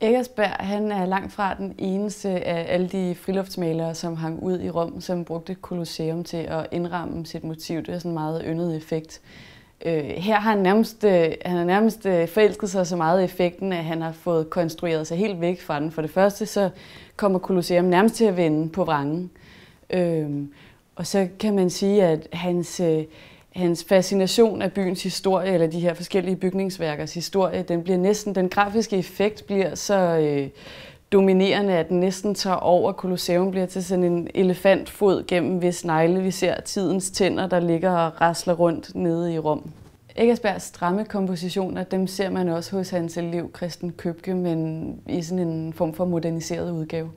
Eggersberg han er langt fra den eneste af alle de friluftsmalere, som hang ud i Rom, som brugte Colosseum til at indramme sit motiv. Det er sådan en meget yndet effekt. Øh, her har han nærmest, øh, han har nærmest øh, forelsket sig så meget i effekten, at han har fået konstrueret sig helt væk fra den. For det første så kommer Colosseum nærmest til at vende på vrangen. Øh, og så kan man sige, at hans... Øh, hans fascination af byens historie, eller de her forskellige bygningsværkers historie, den bliver næsten, den grafiske effekt bliver så øh, dominerende, at den næsten tager over. Colosseum bliver til sådan en elefantfod gennem hvis negle. Vi ser tidens tænder, der ligger og rasler rundt nede i rum. Eggersbergs stramme kompositioner, dem ser man også hos hans elev Christen Købke, men i sådan en form for moderniseret udgave.